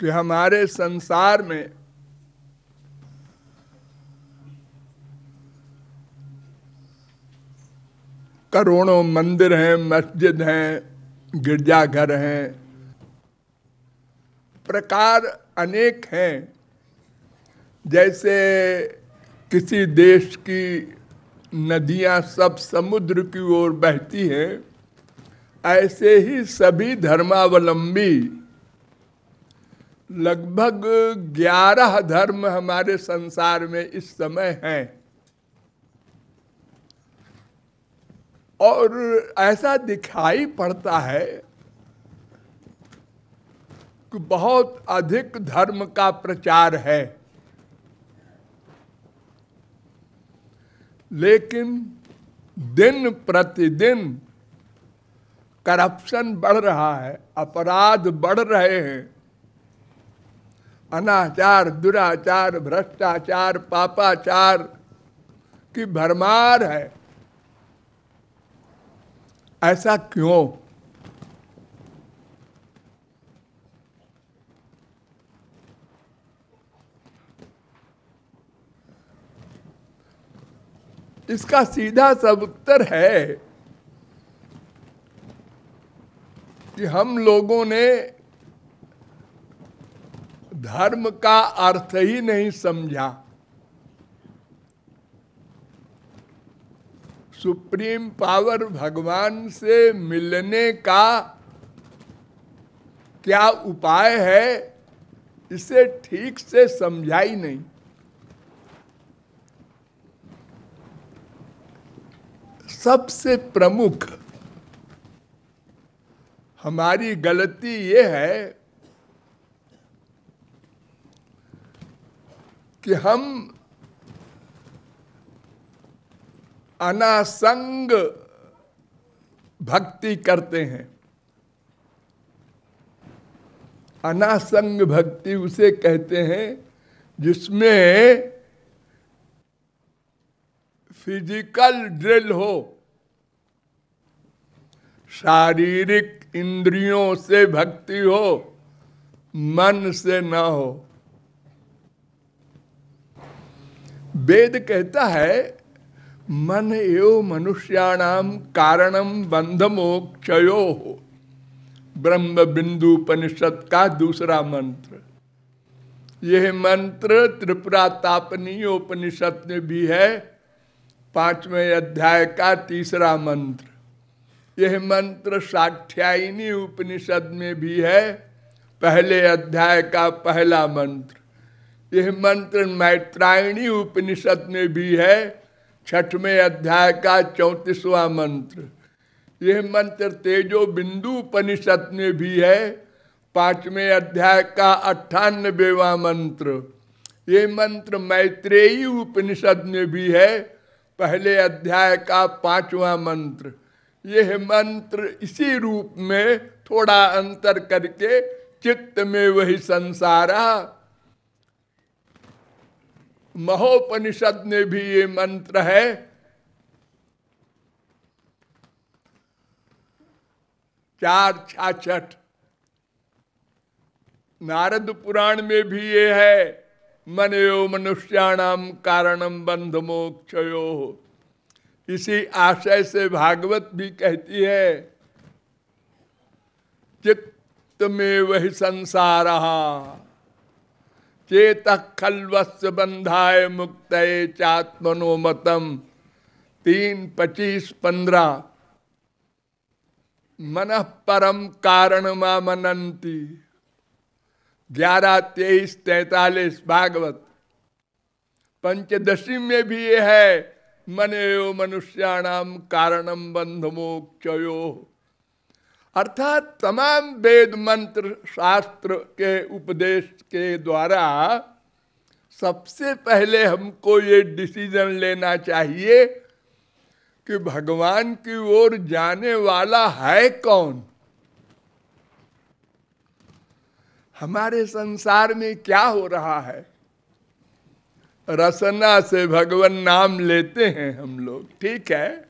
कि हमारे संसार में करोड़ों मंदिर हैं मस्जिद हैं गिरजाघर हैं प्रकार अनेक हैं जैसे किसी देश की नदियां सब समुद्र की ओर बहती हैं ऐसे ही सभी धर्मावलंबी लगभग ग्यारह धर्म हमारे संसार में इस समय हैं और ऐसा दिखाई पड़ता है कि बहुत अधिक धर्म का प्रचार है लेकिन दिन प्रतिदिन करप्शन बढ़ रहा है अपराध बढ़ रहे हैं अनाचार दुराचार भ्रष्टाचार पापाचार की भरमार है ऐसा क्यों इसका सीधा सब उत्तर है कि हम लोगों ने धर्म का अर्थ ही नहीं समझा सुप्रीम पावर भगवान से मिलने का क्या उपाय है इसे ठीक से समझाई नहीं सबसे प्रमुख हमारी गलती ये है कि हम अनासंग भक्ति करते हैं अनासंग भक्ति उसे कहते हैं जिसमें फिजिकल ड्रिल हो शारीरिक इंद्रियों से भक्ति हो मन से ना हो वेद कहता है मन एव मनुष्याणाम कारणम बंध मोक्षयो ब्रह्म बिंदु उपनिषद का दूसरा मंत्र यह मंत्र त्रिपुरा तापनीय उपनिषद में भी है पांचवें अध्याय का तीसरा मंत्र यह मंत्र साक्षायनी उपनिषद में भी है पहले अध्याय का पहला मंत्र यह मंत्र मैत्रायणी उपनिषद में भी है छठवें अध्याय का चौंतीसवा मंत्र यह मंत्र तेजो बिंदु उपनिषद में भी है पांचवें अध्याय का अट्ठानबेवा मंत्र ये मंत्र मैत्रेयी उपनिषद में भी है पहले अध्याय का पांचवा मंत्र यह मंत्र इसी रूप में थोड़ा अंतर करके चित्त में वही संसारा महोपनिषद में भी ये मंत्र है चार छाछठ नारद पुराण में भी ये है मनयो मनुष्याणाम कारणम बंध मोक्षयो इसी आशय से भागवत भी कहती है चित्त में वही संसार चेत खलवस्व बंधाए मुक्त चात्मनोमतम तीन पचीस पंद्रह मन परम कारण मनंती ग्यारह तेईस तैतालीस भागवत पंचदशी में भी यह है एव मनुष्याणाम कारणम बंध मोक्ष अर्थात तमाम वेद मंत्र शास्त्र के उपदेश के द्वारा सबसे पहले हमको ये डिसीजन लेना चाहिए कि भगवान की ओर जाने वाला है कौन हमारे संसार में क्या हो रहा है रसना से भगवान नाम लेते हैं हम लोग ठीक है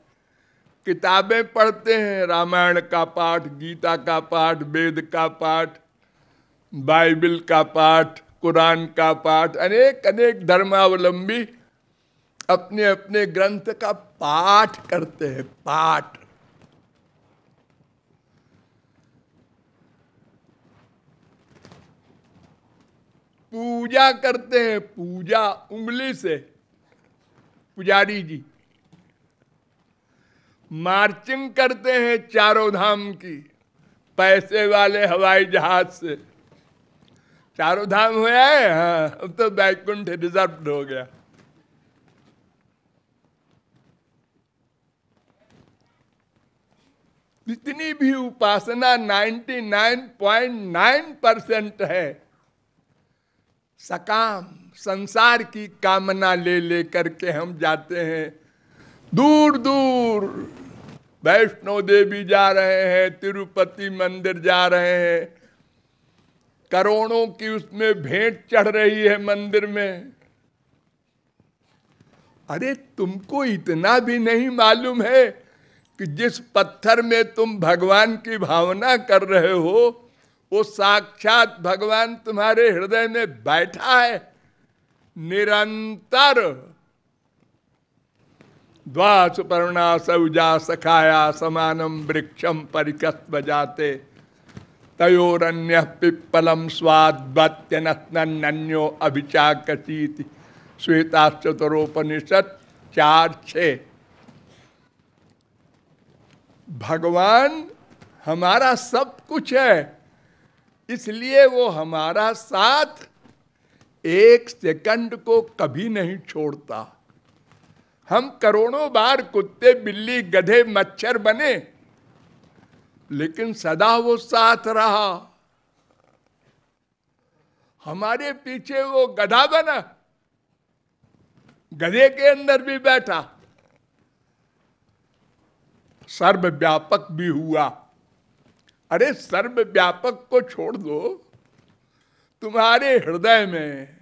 किताबें पढ़ते हैं रामायण का पाठ गीता का पाठ वेद का पाठ बाइबल का पाठ कुरान का पाठ अनेक अनेक धर्मावलंबी अपने अपने ग्रंथ का पाठ करते हैं पाठ पूजा करते हैं पूजा उंगली से पुजारी जी मार्चिंग करते हैं चारों धाम की पैसे वाले हवाई जहाज से चारों धाम हो आए हाँ अब तो बैकुंठ रिजर्व हो गया जितनी भी उपासना 99.9 परसेंट है सकाम संसार की कामना ले लेकर के हम जाते हैं दूर दूर वैष्णो देवी जा रहे हैं तिरुपति मंदिर जा रहे हैं करोड़ों की उसमें भेंट चढ़ रही है मंदिर में अरे तुमको इतना भी नहीं मालूम है कि जिस पत्थर में तुम भगवान की भावना कर रहे हो वो साक्षात भगवान तुम्हारे हृदय में बैठा है निरंतर द्वासुपर्णा सऊजा सखाया समानम वृक्षम परिकस्व जाते तयोरन्य अभिचा कचित श्वेता चतुरोपनिषद चार छ भगवान हमारा सब कुछ है इसलिए वो हमारा साथ एक सेकंड को कभी नहीं छोड़ता हम करोड़ों बार कुत्ते बिल्ली गधे मच्छर बने लेकिन सदा वो साथ रहा हमारे पीछे वो गधा बना गधे के अंदर भी बैठा सर्वव्यापक भी हुआ अरे सर्वव्यापक को छोड़ दो तुम्हारे हृदय में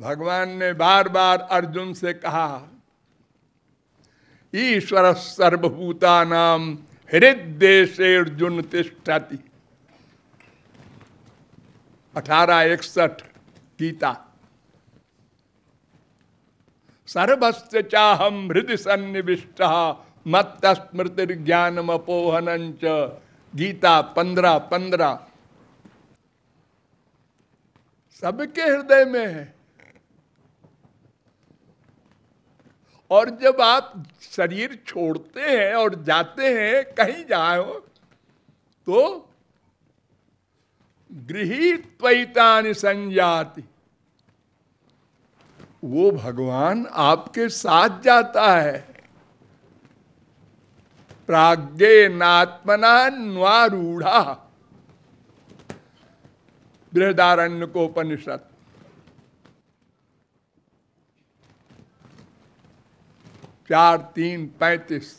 भगवान ने बार बार अर्जुन से कहा ईश्वर सर्वभूता नाम हृदय से अर्जुन तिष्ठाती अठारह इकसठ गीता सर्वस्व चाहम हृदय सन्निविष्ट मत स्मृति ज्ञान अपोहन गीता पंद्रह पंद्रह सबके हृदय में है और जब आप शरीर छोड़ते हैं और जाते हैं कहीं जाओ तो त्वैता संजाति वो भगवान आपके साथ जाता है प्राग्ञे नात्मना नूढ़ा बृहदारण्य को उपनिषद चार तीन पैतीस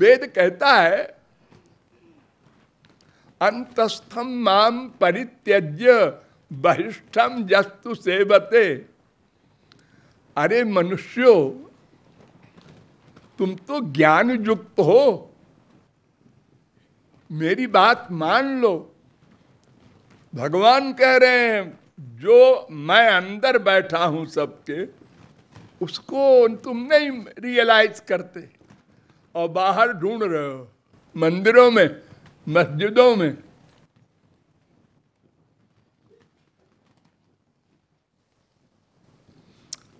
वेद कहता है अंतस्थम माम परित्यज्य बहिष्ठम जस्तु सेवते अरे मनुष्यो तुम तो ज्ञान युक्त हो मेरी बात मान लो भगवान कह रहे हैं जो मैं अंदर बैठा हूं सबके उसको तुम नहीं रियलाइज करते और बाहर ढूंढ रहे हो मंदिरों में मस्जिदों में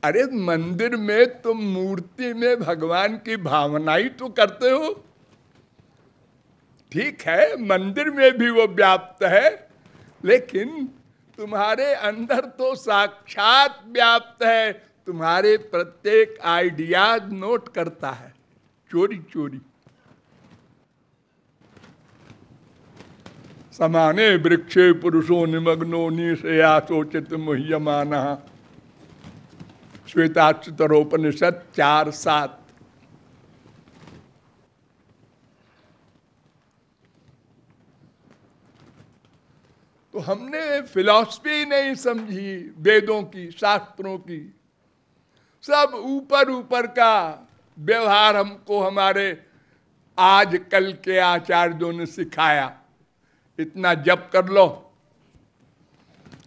अरे मंदिर में तुम मूर्ति में भगवान की भावना ही तो करते हो ठीक है मंदिर में भी वो व्याप्त है लेकिन तुम्हारे अंदर तो साक्षात व्याप्त है तुम्हारे प्रत्येक आइडिया नोट करता है चोरी चोरी समाने वृक्षे पुरुषो निमग्नो निशया आशोचित मुह्यमान श्वेताचितरोपनिषद चार सात फिलॉसफी नहीं समझी वेदों की शास्त्रों की सब ऊपर ऊपर का व्यवहार हमको हमारे आज कल के आचार्यों ने सिखाया इतना जप कर लो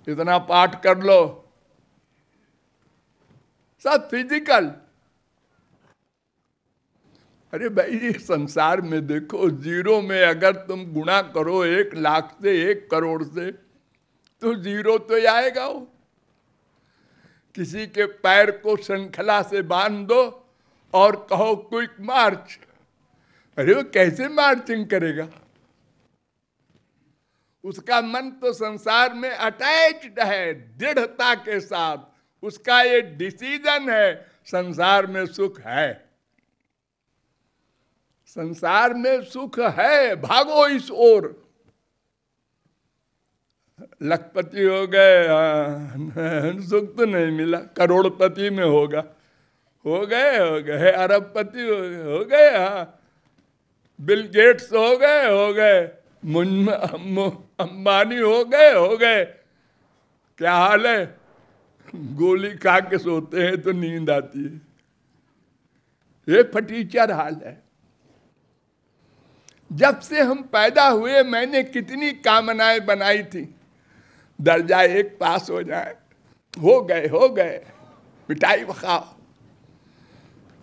इतना पाठ कर लो सब फिजिकल अरे भाई ये संसार में देखो जीरो में अगर तुम गुणा करो एक लाख से एक करोड़ से तो जीरो तो आएगा वो किसी के पैर को श्रृंखला से बांध दो और कहो क्विक मार्च अरे वो कैसे मार्चिंग करेगा उसका मन तो संसार में अटैच्ड है दृढ़ता के साथ उसका ये डिसीजन है संसार में सुख है संसार में सुख है भागो इस ओर लखपति हो गए हाँ, सुख तो नहीं मिला करोड़पति में होगा हो गए हो गए अरबपति हो गए हो गए हाँ बिल गेट्स हो गए हो गए अंबानी हो गए हो गए क्या हाल है गोली खा के सोते हैं तो नींद आती है ये फटीचर हाल है जब से हम पैदा हुए मैंने कितनी कामनाएं बनाई थी दर्जा एक पास हो जाए हो गए हो गए पिटाई बखाओ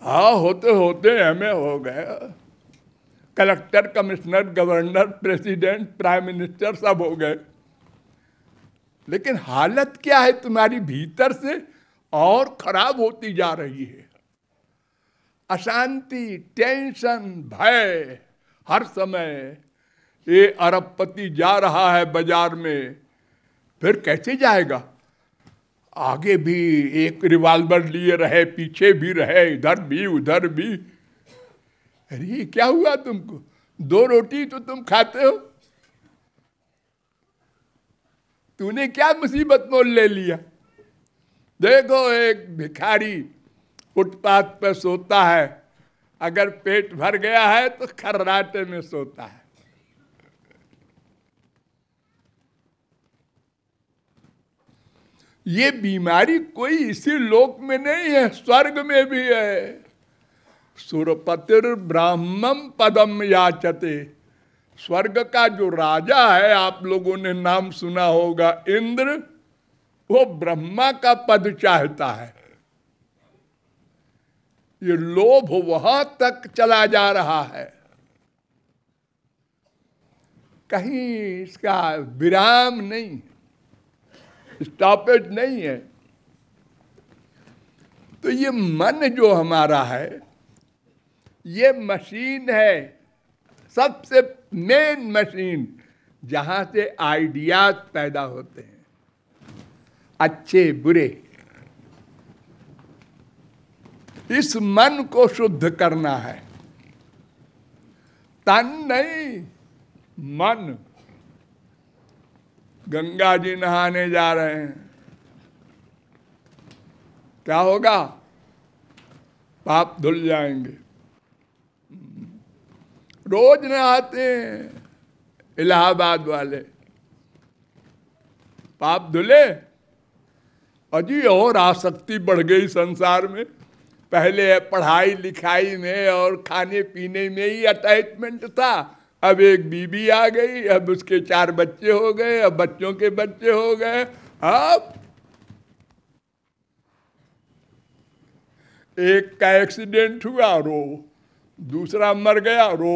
हाँ होते होते हमें हो गए collector commissioner governor president prime minister सब हो गए लेकिन हालत क्या है तुम्हारी भीतर से और खराब होती जा रही है अशांति टेंशन भय हर समय ये अरबपति जा रहा है बाजार में फिर कैसे जाएगा आगे भी एक रिवाल्वर लिए रहे पीछे भी रहे इधर भी उधर भी अरे क्या हुआ तुमको दो रोटी तो तुम खाते हो तूने क्या मुसीबत मोल ले लिया देखो एक भिखारी फुटपाथ पर सोता है अगर पेट भर गया है तो खर्राटे में सोता है ये बीमारी कोई इसी लोक में नहीं है स्वर्ग में भी है सुरपतिर ब्राह्मम पदम याचते स्वर्ग का जो राजा है आप लोगों ने नाम सुना होगा इंद्र वो ब्रह्मा का पद चाहता है ये लोभ वहां तक चला जा रहा है कहीं इसका विराम नहीं स्टॉपेज नहीं है तो ये मन जो हमारा है ये मशीन है सबसे मेन मशीन जहाँ से आइडियाज पैदा होते हैं अच्छे बुरे इस मन को शुद्ध करना है तन नहीं मन गंगा जी नहाने जा रहे हैं क्या होगा पाप धुल जाएंगे रोज नहाते हैं इलाहाबाद वाले पाप धुले अजी और आसक्ति बढ़ गई संसार में पहले पढ़ाई लिखाई में और खाने पीने में ही अटैचमेंट था अब एक बीबी आ गई अब उसके चार बच्चे हो गए अब बच्चों के बच्चे हो गए अब एक का एक्सीडेंट हुआ रो दूसरा मर गया रो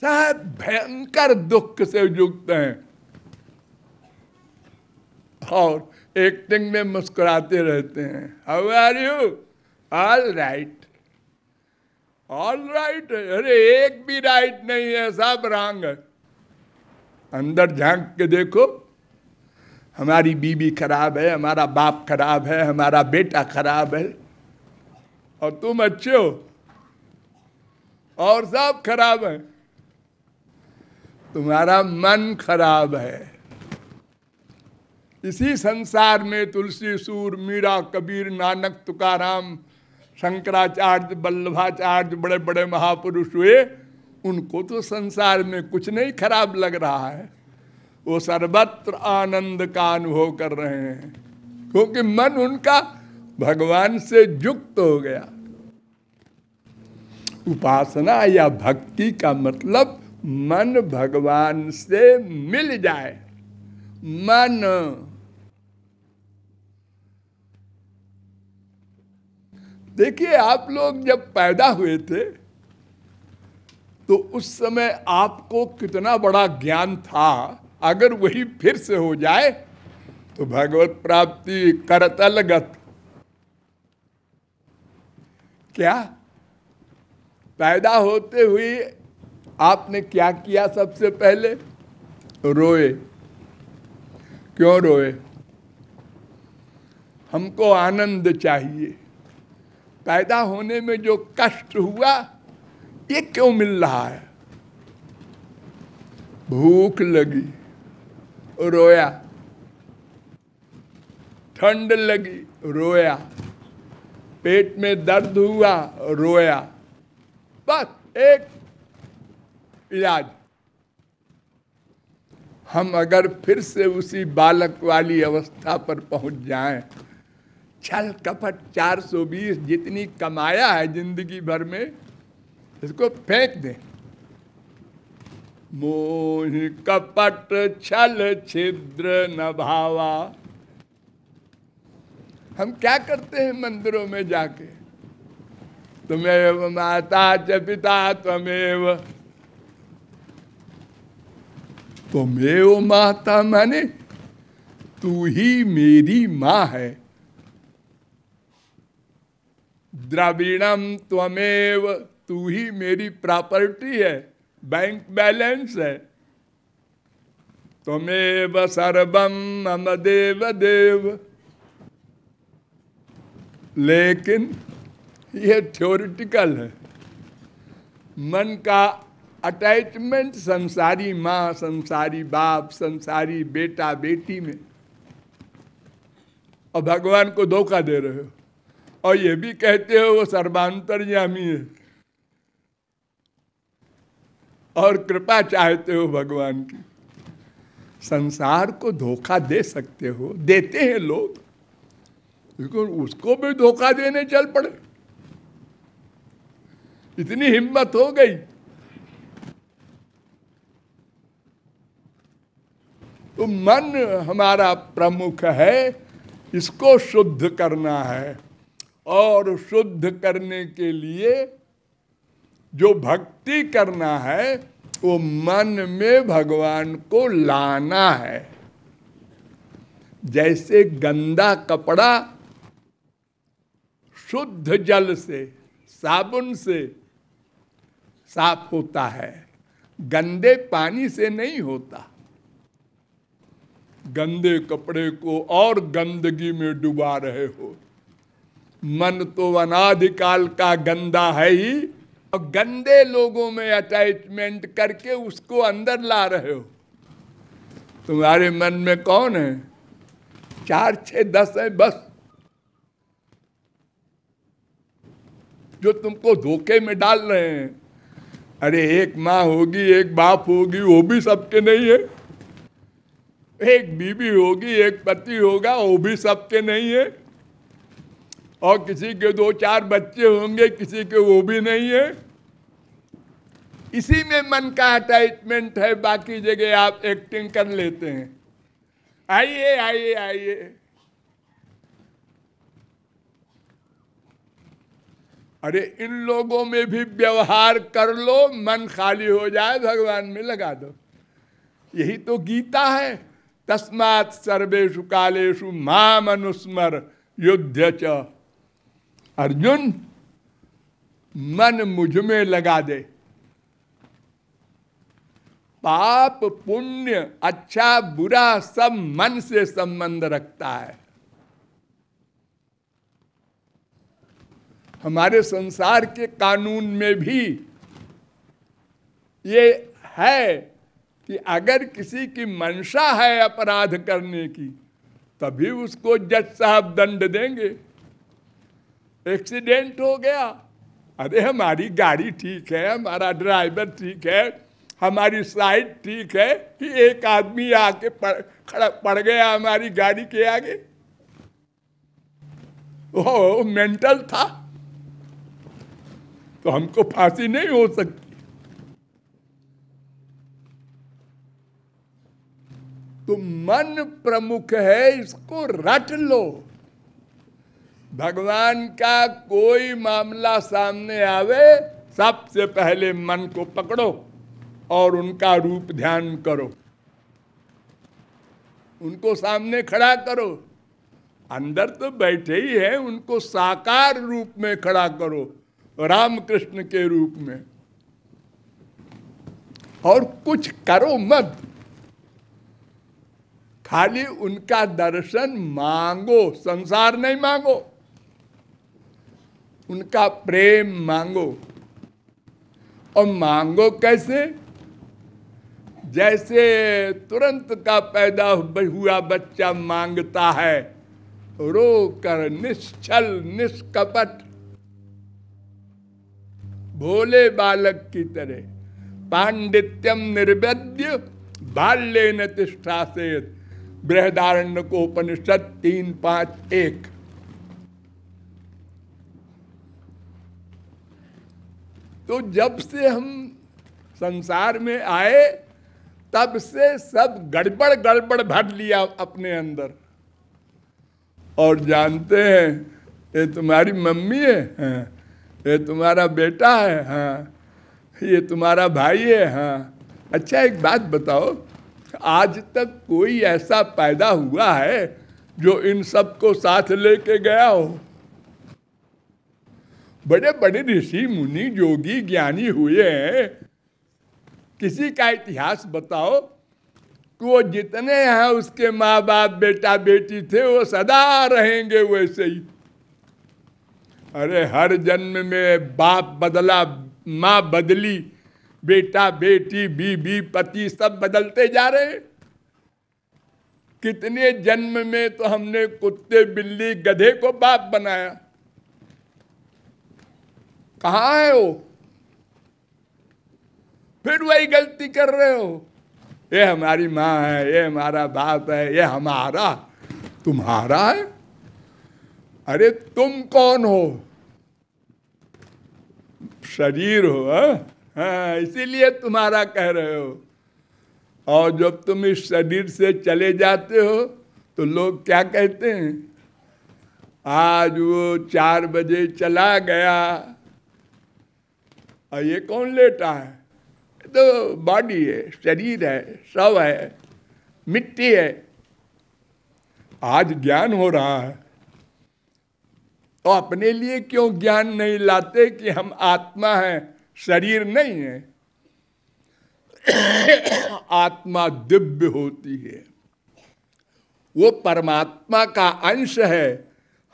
साहब भयंकर दुख से जुगते हैं और एक्टिंग में मुस्कुराते रहते हैं how are you all right all right अरे एक भी राइट नहीं है सब रॉन्ग है अंदर झांक के देखो हमारी बीबी खराब है हमारा बाप खराब है हमारा बेटा खराब है और तुम अच्छे हो और सब खराब है तुम्हारा मन खराब है इसी संसार में तुलसी सूर मीरा कबीर नानक तुकाराम शंकराचार्य बल्लभाचार्य बड़े बड़े महापुरुष हुए उनको तो संसार में कुछ नहीं खराब लग रहा है वो सर्वत्र आनंद का अनुभव कर रहे हैं क्योंकि मन उनका भगवान से युक्त हो गया उपासना या भक्ति का मतलब मन भगवान से मिल जाए मन देखिए आप लोग जब पैदा हुए थे तो उस समय आपको कितना बड़ा ज्ञान था अगर वही फिर से हो जाए तो भगवत प्राप्ति करत अलगत क्या पैदा होते हुए आपने क्या किया सबसे पहले रोए क्यों रोए हमको आनंद चाहिए पैदा होने में जो कष्ट हुआ ये क्यों मिल रहा है भूख लगी रोया ठंड लगी रोया पेट में दर्द हुआ रोया बस एक इलाज हम अगर फिर से उसी बालक वाली अवस्था पर पहुंच जाएं छल कपट 420 जितनी कमाया है जिंदगी भर में इसको फेंक दे मोह कपट छल छिद्र न भावा हम क्या करते हैं मंदिरों में जाके तुम्हें माता च पिता त्वमेव तुमेव माता माने तू ही मेरी माँ है द्रविणम त्वमेव तू ही मेरी प्रॉपर्टी है बैंक बैलेंस है त्वमेव सर्वम मम देव देव लेकिन यह थ्योरिटिकल है मन का अटैचमेंट संसारी माँ संसारी बाप संसारी बेटा बेटी में और भगवान को धोखा दे रहे हो और ये भी कहते हो वो सर्वांतरयामी है और कृपा चाहते हो भगवान की संसार को धोखा दे सकते हो देते हैं लोग लेकिन उसको भी धोखा देने चल पड़े इतनी हिम्मत हो गई तो मन हमारा प्रमुख है इसको शुद्ध करना है और शुद्ध करने के लिए जो भक्ति करना है वो मन में भगवान को लाना है जैसे गंदा कपड़ा शुद्ध जल से साबुन से साफ होता है गंदे पानी से नहीं होता गंदे कपड़े को और गंदगी में डुबा रहे हो मन तो अनाधिकाल का गंदा है ही और गंदे लोगों में अटैचमेंट करके उसको अंदर ला रहे हो तुम्हारे मन में कौन है चार छ दस है बस जो तुमको धोखे में डाल रहे हैं अरे एक माँ होगी एक बाप होगी वो भी सबके नहीं है एक बीबी होगी एक पति होगा वो भी सबके नहीं है और किसी के दो चार बच्चे होंगे किसी के वो भी नहीं है इसी में मन का अटैचमेंट है बाकी जगह आप एक्टिंग कर लेते हैं आइए आइए आइए अरे इन लोगों में भी व्यवहार कर लो मन खाली हो जाए भगवान में लगा दो यही तो गीता है तस्मात् सर्वेशु कालेशु मां मनुस्मर युद्ध च अर्जुन मन मुझ में लगा दे पाप पुण्य अच्छा बुरा सब मन से संबंध रखता है हमारे संसार के कानून में भी ये है कि अगर किसी की मंशा है अपराध करने की तभी उसको जज साहब दंड देंगे एक्सीडेंट हो गया अरे हमारी गाड़ी ठीक है हमारा ड्राइवर ठीक है हमारी साइड ठीक है कि एक आदमी आके पड़ खड़ा पड़ गया हमारी गाड़ी के आगे वो मेंटल था तो हमको फांसी नहीं हो सकती तो मन प्रमुख है इसको रट लो भगवान का कोई मामला सामने आवे सबसे पहले मन को पकड़ो और उनका रूप ध्यान करो उनको सामने खड़ा करो अंदर तो बैठे ही है उनको साकार रूप में खड़ा करो रामकृष्ण के रूप में और कुछ करो मत खाली उनका दर्शन मांगो संसार नहीं मांगो उनका प्रेम मांगो और मांगो कैसे जैसे तुरंत का पैदा हुआ बच्चा मांगता है रो कर निश्चल निष्कपट भोले बालक की तरह पांडित्यम निर्वेद्य बाल्य निष्ठा से बृहदारण्य को उपनिषद तीन पांच एक तो जब से हम संसार में आए तब से सब गड़बड़ गड़बड़ भर लिया अपने अंदर और जानते हैं ये तुम्हारी मम्मी है हाँ ये तुम्हारा बेटा है हाँ ये तुम्हारा भाई है हाँ अच्छा एक बात बताओ आज तक कोई ऐसा पैदा हुआ है जो इन सबको साथ लेके गया हो बड़े बड़े ऋषि मुनि योगी ज्ञानी हुए हैं किसी का इतिहास बताओ कि वो जितने हैं उसके माँ बाप बेटा बेटी थे वो सदा रहेंगे वैसे ही अरे हर जन्म में बाप बदला माँ बदली बेटा बेटी बीबी पति सब बदलते जा रहे कितने जन्म में तो हमने कुत्ते बिल्ली गधे को बाप बनाया कहा है वो फिर वही गलती कर रहे हो ये हमारी माँ है ये हमारा बाप है ये हमारा तुम्हारा है अरे तुम कौन हो शरीर हो हाँ, हाँ इसीलिए तुम्हारा कह रहे हो और जब तुम इस शरीर से चले जाते हो तो लोग क्या कहते हैं आज वो चार बजे चला गया और ये कौन लेता है तो बॉडी है शरीर है सब है मिट्टी है आज ज्ञान हो रहा है तो अपने लिए क्यों ज्ञान नहीं लाते कि हम आत्मा हैं शरीर नहीं है आत्मा दिव्य होती है वो परमात्मा का अंश है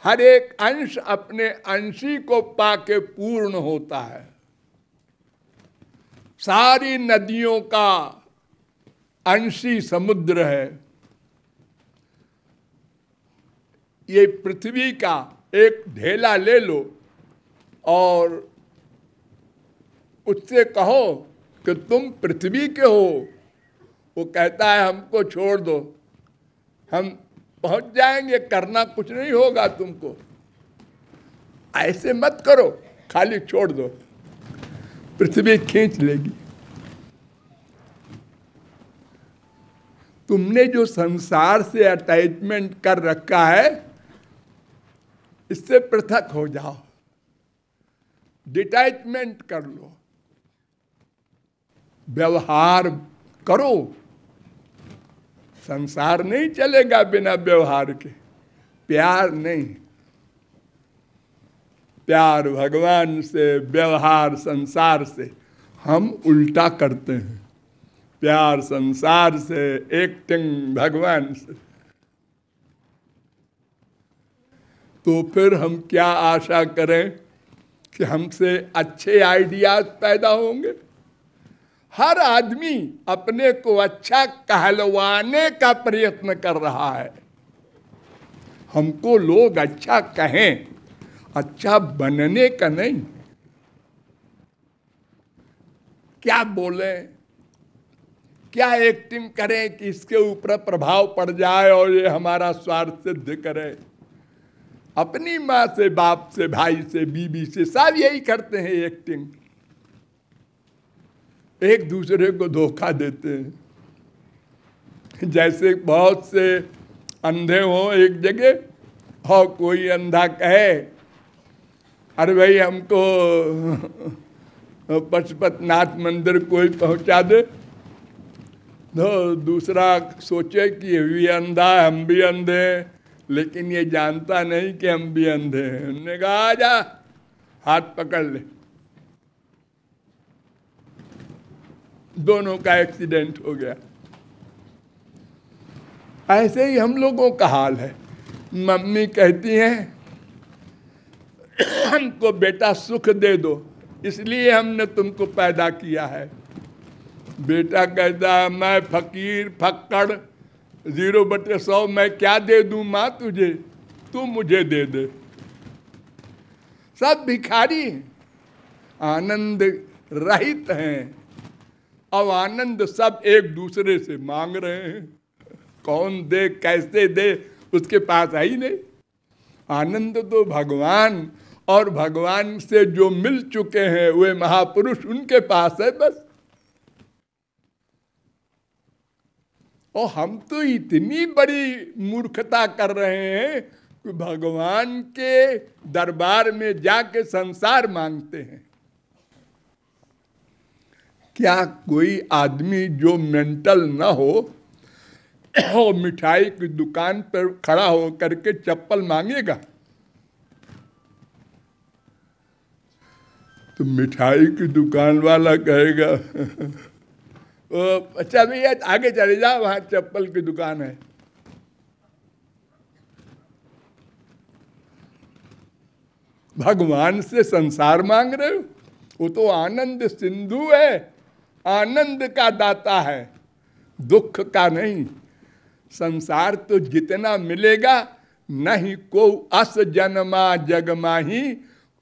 हर एक अंश अपने अंशी को पाके पूर्ण होता है सारी नदियों का अंशी समुद्र है ये पृथ्वी का एक ढेला ले लो और उससे कहो कि तुम पृथ्वी के हो वो कहता है हमको छोड़ दो हम पहुंच जाएंगे करना कुछ नहीं होगा तुमको ऐसे मत करो खाली छोड़ दो पृथ्वी खींच लेगी तुमने जो संसार से अटैचमेंट कर रखा है इससे पृथक हो जाओ डिटैचमेंट कर लो व्यवहार करो संसार नहीं चलेगा बिना व्यवहार के प्यार नहीं प्यार भगवान से व्यवहार संसार से हम उल्टा करते हैं प्यार संसार से एक्टिंग भगवान से तो फिर हम क्या आशा करें कि हमसे अच्छे आइडियाज पैदा होंगे हर आदमी अपने को अच्छा कहलवाने का प्रयत्न कर रहा है हमको लोग अच्छा कहें अच्छा बनने का नहीं क्या बोले क्या एक्टिंग करें कि इसके ऊपर प्रभाव पड़ जाए और ये हमारा स्वार्थ सिद्ध करे अपनी माँ से बाप से भाई से बीबी से सब यही करते हैं एक्टिंग एक दूसरे को धोखा देते हैं जैसे बहुत से अंधे हों एक जगह और कोई अंधा कहे अरे भाई हमको पशुपतनाथ मंदिर कोई पहुंचा दे तो दूसरा सोचे कि ये भी अंधा हम भी अंधे लेकिन ये जानता नहीं कि हम भी अंधे हैं कहा आ जा हाथ पकड़ ले दोनों का एक्सीडेंट हो गया ऐसे ही हम लोगों का हाल है मम्मी कहती हैं हमको बेटा सुख दे दो इसलिए हमने तुमको पैदा किया है बेटा कहता है मैं फकीर फक्कड़ जीरो बटे सौ मैं क्या दे दूं माँ तुझे तू मुझे दे दे सब भिखारी हैं आनंद रहित हैं अब आनंद सब एक दूसरे से मांग रहे हैं कौन दे कैसे दे उसके पास है ही नहीं आनंद तो भगवान और भगवान से जो मिल चुके हैं वे महापुरुष उनके पास है बस और हम तो इतनी बड़ी मूर्खता कर रहे हैं कि भगवान के दरबार में जाके संसार मांगते हैं क्या कोई आदमी जो मेंटल ना हो मिठाई की दुकान पर खड़ा हो करके चप्पल मांगेगा तो मिठाई की दुकान वाला कहेगा ओ अच्छा भैया आगे चले जाओ वहाँ चप्पल की दुकान है भगवान से संसार मांग रहे हो वो तो आनंद सिंधु है आनंद का दाता है दुख का नहीं संसार तो जितना मिलेगा नहीं को अस जन्मा जगमा ही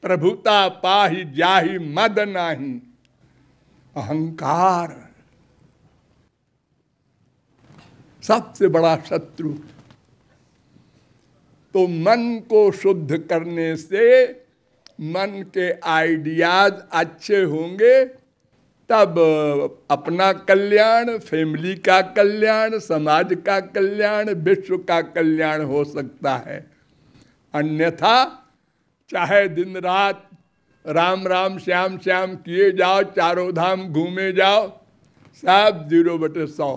प्रभुता पाही जाही मद नाही अहंकार सबसे बड़ा शत्रु तो मन को शुद्ध करने से मन के आइडियाज अच्छे होंगे तब अपना कल्याण फैमिली का कल्याण समाज का कल्याण विश्व का कल्याण हो सकता है अन्यथा चाहे दिन रात राम राम श्याम श्याम किए जाओ चारों धाम घूमे जाओ सब जीरो बटे सौ